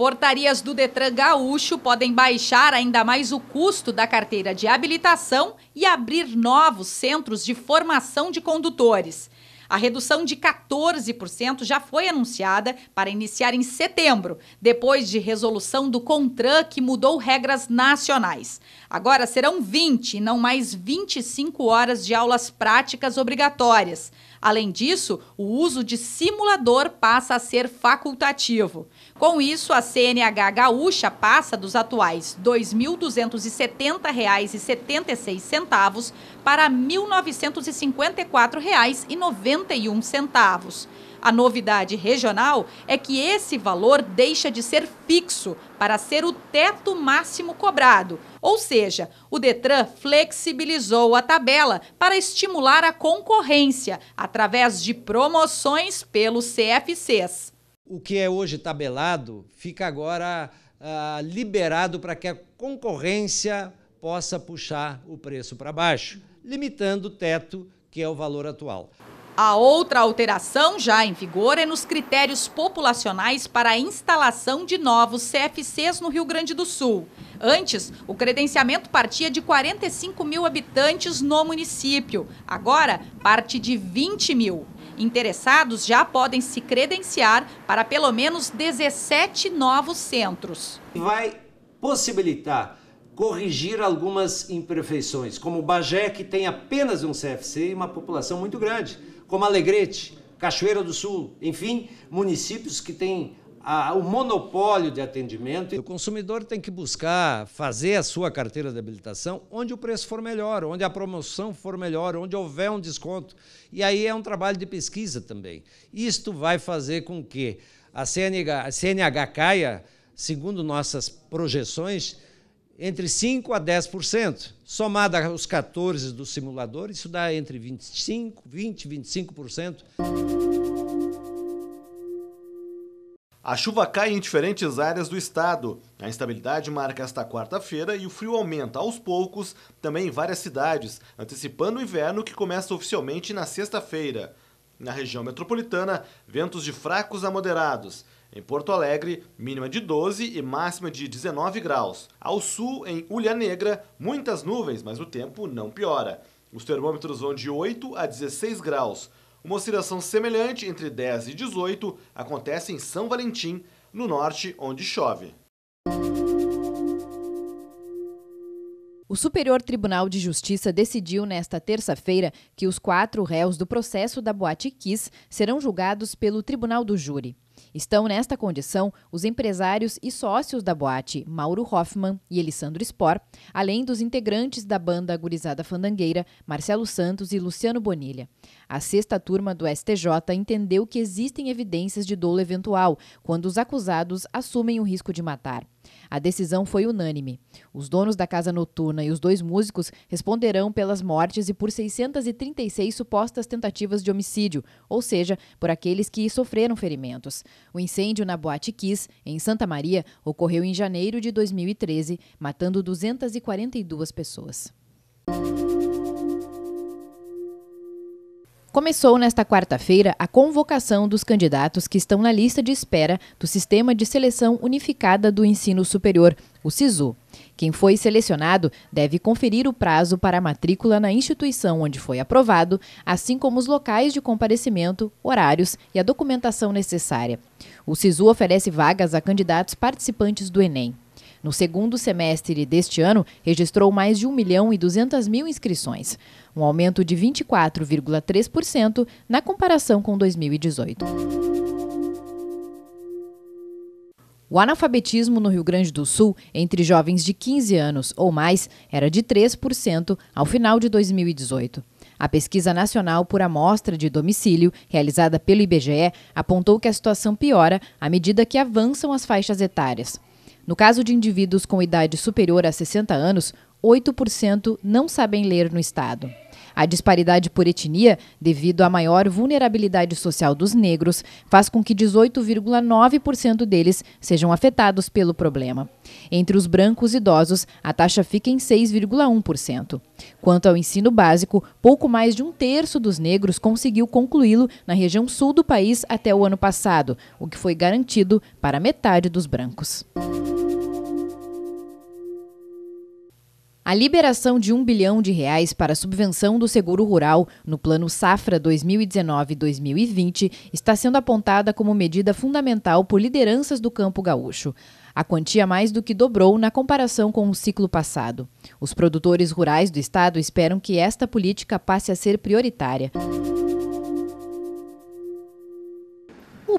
Portarias do Detran Gaúcho podem baixar ainda mais o custo da carteira de habilitação e abrir novos centros de formação de condutores. A redução de 14% já foi anunciada para iniciar em setembro, depois de resolução do CONTRAN que mudou regras nacionais. Agora serão 20, não mais 25 horas de aulas práticas obrigatórias. Além disso, o uso de simulador passa a ser facultativo. Com isso, a CNH gaúcha passa dos atuais R$ 2.270,76 para R$ 1.954,91. A novidade regional é que esse valor deixa de ser fixo para ser o teto máximo cobrado ou seja, o Detran flexibilizou a tabela para estimular a concorrência através de promoções pelos CFCs. O que é hoje tabelado fica agora ah, liberado para que a concorrência possa puxar o preço para baixo, limitando o teto que é o valor atual. A outra alteração já em vigor é nos critérios populacionais para a instalação de novos CFCs no Rio Grande do Sul. Antes, o credenciamento partia de 45 mil habitantes no município. Agora, parte de 20 mil. Interessados já podem se credenciar para pelo menos 17 novos centros. Vai possibilitar corrigir algumas imperfeições, como Bagé, que tem apenas um CFC e uma população muito grande, como Alegrete, Cachoeira do Sul, enfim, municípios que têm a, o monopólio de atendimento. O consumidor tem que buscar fazer a sua carteira de habilitação onde o preço for melhor, onde a promoção for melhor, onde houver um desconto. E aí é um trabalho de pesquisa também. Isto vai fazer com que a CNH, a CNH caia, segundo nossas projeções, entre 5% a 10%. Somado aos 14% do simulador, isso dá entre 25%, 20% e 25%. A chuva cai em diferentes áreas do estado. A instabilidade marca esta quarta-feira e o frio aumenta aos poucos também em várias cidades, antecipando o inverno que começa oficialmente na sexta-feira. Na região metropolitana, ventos de fracos a moderados. Em Porto Alegre, mínima de 12 e máxima de 19 graus. Ao sul, em Ulha Negra, muitas nuvens, mas o tempo não piora. Os termômetros vão de 8 a 16 graus. Uma oscilação semelhante entre 10 e 18 acontece em São Valentim, no norte, onde chove. O Superior Tribunal de Justiça decidiu nesta terça-feira que os quatro réus do processo da Boate Kiss serão julgados pelo Tribunal do Júri. Estão nesta condição os empresários e sócios da boate Mauro Hoffman e Elisandro Spor, além dos integrantes da banda Gurizada Fandangueira, Marcelo Santos e Luciano Bonilha. A sexta turma do STJ entendeu que existem evidências de dolo eventual quando os acusados assumem o risco de matar. A decisão foi unânime. Os donos da casa noturna e os dois músicos responderão pelas mortes e por 636 supostas tentativas de homicídio, ou seja, por aqueles que sofreram ferimentos. O incêndio na Boate Kiss, em Santa Maria, ocorreu em janeiro de 2013, matando 242 pessoas. Começou nesta quarta-feira a convocação dos candidatos que estão na lista de espera do Sistema de Seleção Unificada do Ensino Superior, o SISU. Quem foi selecionado deve conferir o prazo para a matrícula na instituição onde foi aprovado, assim como os locais de comparecimento, horários e a documentação necessária. O SISU oferece vagas a candidatos participantes do Enem. No segundo semestre deste ano, registrou mais de 1 milhão e 200 mil inscrições, um aumento de 24,3% na comparação com 2018. O analfabetismo no Rio Grande do Sul entre jovens de 15 anos ou mais era de 3% ao final de 2018. A pesquisa nacional por amostra de domicílio, realizada pelo IBGE, apontou que a situação piora à medida que avançam as faixas etárias. No caso de indivíduos com idade superior a 60 anos, 8% não sabem ler no Estado. A disparidade por etnia, devido à maior vulnerabilidade social dos negros, faz com que 18,9% deles sejam afetados pelo problema. Entre os brancos idosos, a taxa fica em 6,1%. Quanto ao ensino básico, pouco mais de um terço dos negros conseguiu concluí-lo na região sul do país até o ano passado, o que foi garantido para metade dos brancos. A liberação de um bilhão de reais para a subvenção do seguro rural no Plano Safra 2019-2020 está sendo apontada como medida fundamental por lideranças do campo gaúcho. A quantia mais do que dobrou na comparação com o ciclo passado. Os produtores rurais do estado esperam que esta política passe a ser prioritária.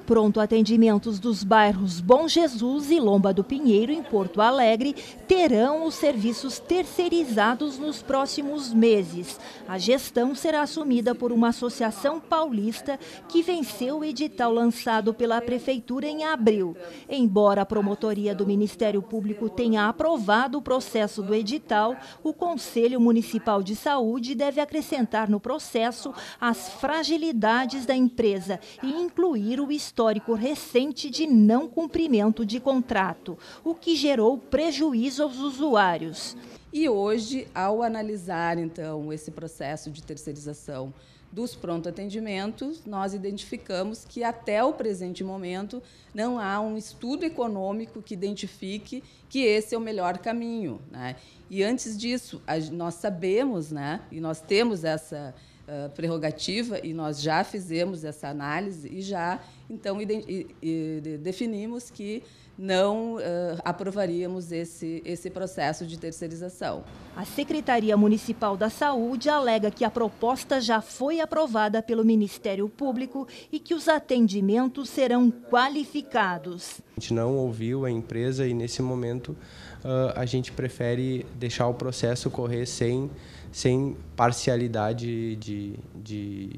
pronto atendimentos dos bairros Bom Jesus e Lomba do Pinheiro, em Porto Alegre, terão os serviços terceirizados nos próximos meses. A gestão será assumida por uma associação paulista que venceu o edital lançado pela Prefeitura em abril. Embora a promotoria do Ministério Público tenha aprovado o processo do edital, o Conselho Municipal de Saúde deve acrescentar no processo as fragilidades da empresa e incluir o estudo histórico recente de não cumprimento de contrato, o que gerou prejuízo aos usuários. E hoje, ao analisar então esse processo de terceirização dos pronto atendimentos, nós identificamos que até o presente momento não há um estudo econômico que identifique que esse é o melhor caminho. Né? E antes disso, nós sabemos, né, e nós temos essa eh, prerrogativa e nós já fizemos essa análise e já então e, e definimos que não uh, aprovaríamos esse, esse processo de terceirização. A Secretaria Municipal da Saúde alega que a proposta já foi aprovada pelo Ministério Público e que os atendimentos serão qualificados. A gente não ouviu a empresa e, nesse momento, uh, a gente prefere deixar o processo correr sem sem parcialidade de, de,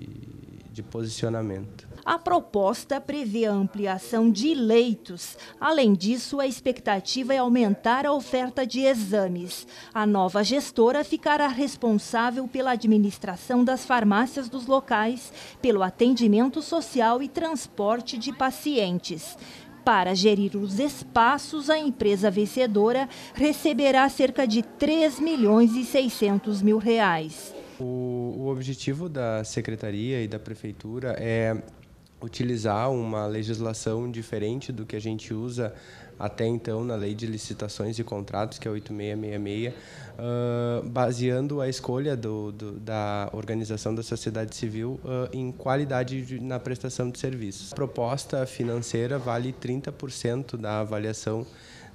de posicionamento. A proposta prevê a ampliação de leitos. Além disso, a expectativa é aumentar a oferta de exames. A nova gestora ficará responsável pela administração das farmácias dos locais, pelo atendimento social e transporte de pacientes. Para gerir os espaços, a empresa vencedora receberá cerca de 3 milhões e 600 mil reais. O, o objetivo da secretaria e da prefeitura é utilizar uma legislação diferente do que a gente usa até então na lei de licitações e contratos, que é 8666, uh, ah, baseando a escolha do, do, da organização da sociedade civil uh, em qualidade de, na prestação de serviços. A proposta financeira vale 30% da avaliação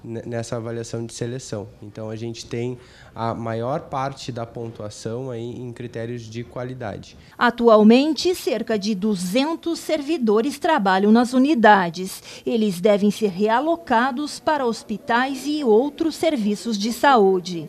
nessa avaliação de seleção. Então a gente tem a maior parte da pontuação aí em critérios de qualidade. Atualmente, cerca de 200 servidores trabalham nas unidades. Eles devem ser realocados para hospitais e outros serviços de saúde.